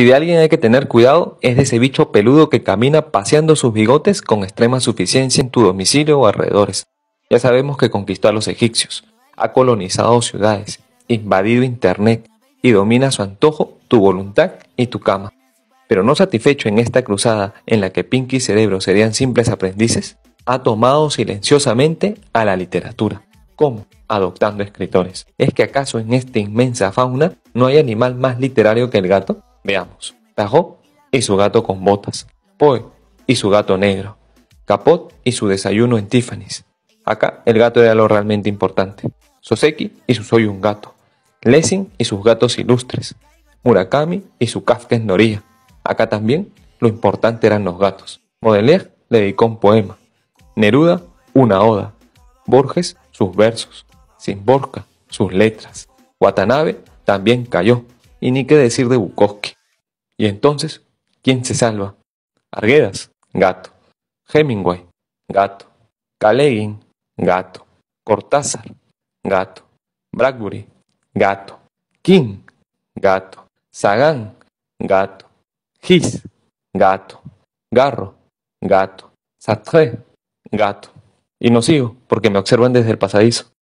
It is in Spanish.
Si de alguien hay que tener cuidado, es de ese bicho peludo que camina paseando sus bigotes con extrema suficiencia en tu domicilio o alrededores. Ya sabemos que conquistó a los egipcios, ha colonizado ciudades, invadido Internet y domina su antojo tu voluntad y tu cama. Pero no satisfecho en esta cruzada en la que Pinky y Cerebro serían simples aprendices, ha tomado silenciosamente a la literatura. ¿Cómo? Adoptando escritores. ¿Es que acaso en esta inmensa fauna no hay animal más literario que el gato? Veamos. Tajo y su gato con botas. Poe y su gato negro. Capot y su desayuno en Tiffany's. Acá el gato era lo realmente importante. Soseki y su soy un gato. Lessing y sus gatos ilustres. Murakami y su Kafka en Noria. Acá también lo importante eran los gatos. Modeler le dedicó un poema. Neruda, una oda. Borges, sus versos. Simborca, sus letras. Watanabe también cayó. Y ni qué decir de Bukowski. Y entonces, ¿quién se salva? Arguedas, gato. Hemingway, gato. Kalegin, gato. Cortázar, gato. Bradbury, gato. King, gato. Sagan, gato. His, gato. Garro, gato. Sartre, gato. Y no sigo, porque me observan desde el pasadizo.